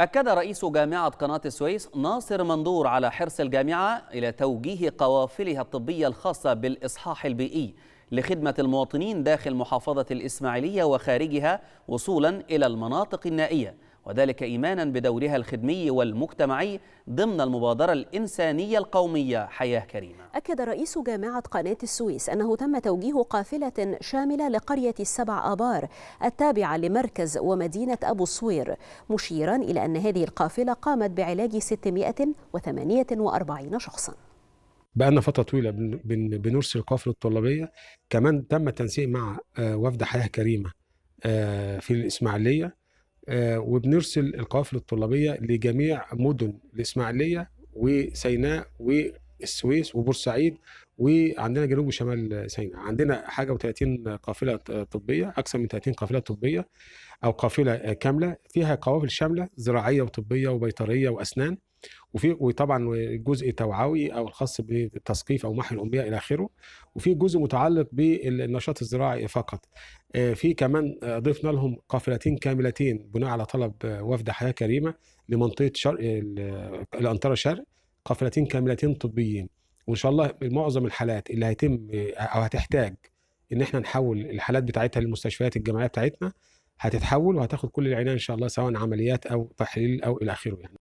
أكد رئيس جامعة قناة السويس ناصر مندور على حرص الجامعة إلى توجيه قوافلها الطبية الخاصة بالإصحاح البيئي لخدمة المواطنين داخل محافظة الإسماعيلية وخارجها وصولا إلى المناطق النائية وذلك إيمانا بدورها الخدمي والمجتمعي ضمن المبادرة الإنسانية القومية حياة كريمة أكد رئيس جامعة قناة السويس أنه تم توجيه قافلة شاملة لقرية السبع آبار التابعة لمركز ومدينة أبو الصوير مشيرا إلى أن هذه القافلة قامت بعلاج 648 شخصا بقى لنا فتره طويله بنرسل القافله الطلابيه كمان تم التنسيق مع آه، وفد حياه كريمه آه، في الاسماعيليه آه، وبنرسل القوافل الطلابيه لجميع مدن الاسماعيليه وسيناء والسويس وبورسعيد وعندنا جنوب وشمال سيناء عندنا حاجه و30 قافله طبيه اكثر من 30 قافله طبيه او قافله كامله فيها قوافل شامله زراعيه وطبيه وبيطريه واسنان وفي وطبعا جزء توعوي او الخاص بالتثقيف او محي الاميه الى اخره وفي جزء متعلق بالنشاط الزراعي فقط آه، في كمان ضفنا لهم قافلتين كاملتين بناء على طلب وفد حياه كريمه لمنطقه شرق الانطره شرق قافلتين كاملتين طبيين وان شاء الله معظم الحالات اللي هيتم آه، او هتحتاج ان احنا نحول الحالات بتاعتها للمستشفيات الجامعيه بتاعتنا هتتحول وهتاخد كل العنايه ان شاء الله سواء عمليات او تحليل او الى اخره يعني